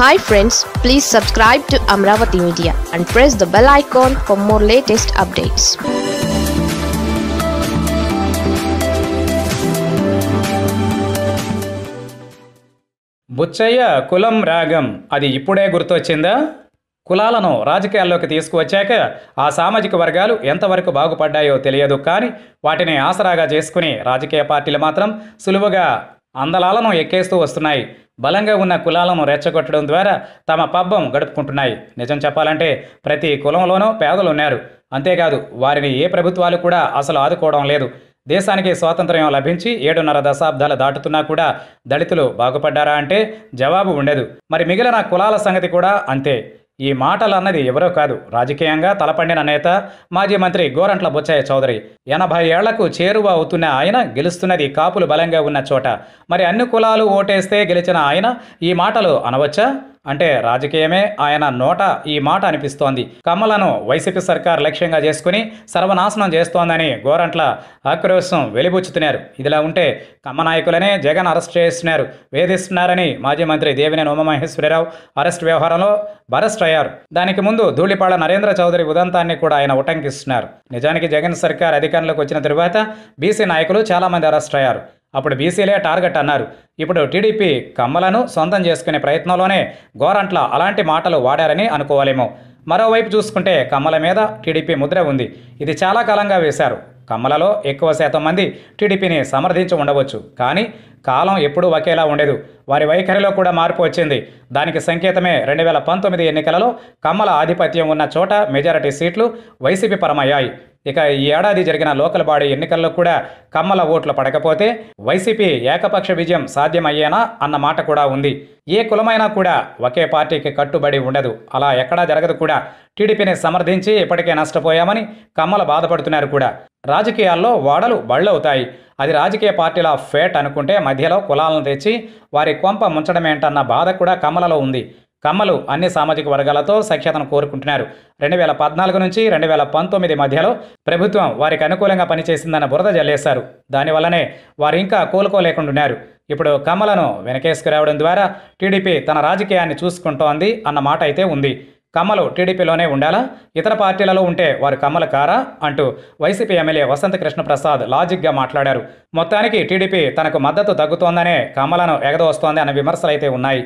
hi friends please subscribe to Amaravati media and press the bell icon for more latest updates Buchaiah కులం రాగం అది ఇప్పుడే గుర్తొచ్చిందా కులాలను రాజకీయాల్లోకి తీసుకువచ్చాక ఆ సామాజిక వర్గాలు ఎంతవరకు బాగుపడ్డాయో తెలియదు కానీ వాటిని ఆసరాగా చేసుకుని రాజకీయ పార్టీలు మాత్రం సులువుగా అందలాలను ఎక్కేస్తూ వస్తున్నాయి బలంగా ఉన్న కులాలను రెచ్చగొట్టడం ద్వారా తమ పబ్బం గడుపుకుంటున్నాయి నిజం చెప్పాలంటే ప్రతి కులంలోనూ పేదలు ఉన్నారు అంతేకాదు వారిని ఏ ప్రభుత్వాలు కూడా అసలు ఆదుకోవడం లేదు దేశానికి స్వాతంత్ర్యం లభించి ఏడున్నర దశాబ్దాలు దాటుతున్నా కూడా దళితులు బాగుపడ్డారా అంటే జవాబు ఉండదు మరి మిగిలిన కులాల సంగతి కూడా అంతే ఈ మాటలు అన్నది ఎవరో కాదు రాజకీయంగా తలపండిన నేత మాజీ మంత్రి గోరంట్ల బుచ్చయ్య చౌదరి ఎనభై ఏళ్లకు చేరువ అవుతున్న ఆయన గెలుస్తున్నది కాపులు బలంగా ఉన్న చోట మరి అన్ని కులాలు ఓటేస్తే గెలిచిన ఆయన ఈ మాటలు అనవచ్చా అంటే రాజకీయమే ఆయన నోట ఈ మాట అనిపిస్తోంది కమ్మలను వైసీపీ సర్కార్ లక్ష్యంగా చేసుకుని సర్వనాశనం చేస్తోందని గోరంట్ల ఆక్రోశం వెలిబుచ్చుతున్నారు ఇదిలా ఉంటే కమ్మ నాయకులనే జగన్ అరెస్ట్ చేస్తున్నారు వేధిస్తున్నారని మాజీ మంత్రి దేవినేని ఉమామహేశ్వరరావు అరెస్ట్ వ్యవహారంలో అరెస్ట్ అయ్యారు దానికి ముందు ధూళిపాళ నరేంద్ర చౌదరి ఉదంతాన్ని కూడా ఆయన ఉటంకిస్తున్నారు నిజానికి జగన్ సర్కార్ అధికారంలోకి వచ్చిన తరువాత బీసీ నాయకులు చాలామంది అరెస్ట్ అయ్యారు అప్పుడు బీసీలే టార్గెట్ అన్నారు ఇప్పుడు టీడీపీ కమ్మలను సొంతం చేసుకునే ప్రయత్నంలోనే గోరంట్ల అలాంటి మాటలు వాడారని అనుకోవాలేమో మరోవైపు చూసుకుంటే కమ్మల మీద టీడీపీ ముద్ర ఉంది ఇది చాలా కాలంగా వేశారు కమ్మలలో ఎక్కువ శాతం మంది టీడీపీని సమర్థించి ఉండవచ్చు కానీ కాలం ఎప్పుడూ ఒకేలా ఉండేదు వారి వైఖరిలో కూడా మార్పు వచ్చింది దానికి సంకేతమే రెండు వేల పంతొమ్మిది ఎన్నికలలో కమ్మల ఆధిపత్యం ఉన్న చోట మెజారిటీ సీట్లు వైసీపీ పరమయ్యాయి ఇక ఈ ఏడాది జరిగిన లోకల్ బాడీ ఎన్నికల్లో కూడా కమ్మల ఓట్లు పడకపోతే వైసీపీ ఏకపక్ష విజయం సాధ్యమయ్యేనా అన్న మాట కూడా ఉంది ఏ కులమైనా కూడా ఒకే పార్టీకి కట్టుబడి ఉండదు అలా ఎక్కడా జరగదు కూడా టీడీపీని సమర్థించి ఇప్పటికే నష్టపోయామని కమ్మల బాధపడుతున్నారు కూడా రాజకీయాల్లో వాడలు బళ్ళవుతాయి అది రాజకీయ పార్టీల ఫేట్ అనుకుంటే మధ్యలో కులాలను తెచ్చి వారి కొంప ముంచడమేంటన్న బాధ కూడా కమలలో ఉంది కమ్మలు అన్ని సామాజిక వర్గాలతో సఖ్యతను కోరుకుంటున్నారు రెండు వేల పద్నాలుగు నుంచి రెండు వేల పంతొమ్మిది మధ్యలో ప్రభుత్వం వారికి అనుకూలంగా పనిచేసిందన్న బురద జల్లేశారు దానివల్లనే వారు ఇంకా కోలుకోలేకుండున్నారు ఇప్పుడు కమ్మలను వెనకేసుకురావడం ద్వారా టీడీపీ తన రాజకీయాన్ని చూసుకుంటోంది అన్న మాట అయితే ఉంది కమ్మలు టీడీపీలోనే ఉండాలా ఇతర పార్టీలలో ఉంటే వారు కమ్మలు కారా అంటూ వైసీపీ ఎమ్మెల్యే వసంత కృష్ణప్రసాద్ లాజిక్గా మాట్లాడారు మొత్తానికి టీడీపీ తనకు మద్దతు తగ్గుతోందనే కమ్మలను ఎగదవస్తోంది అన్న విమర్శలైతే ఉన్నాయి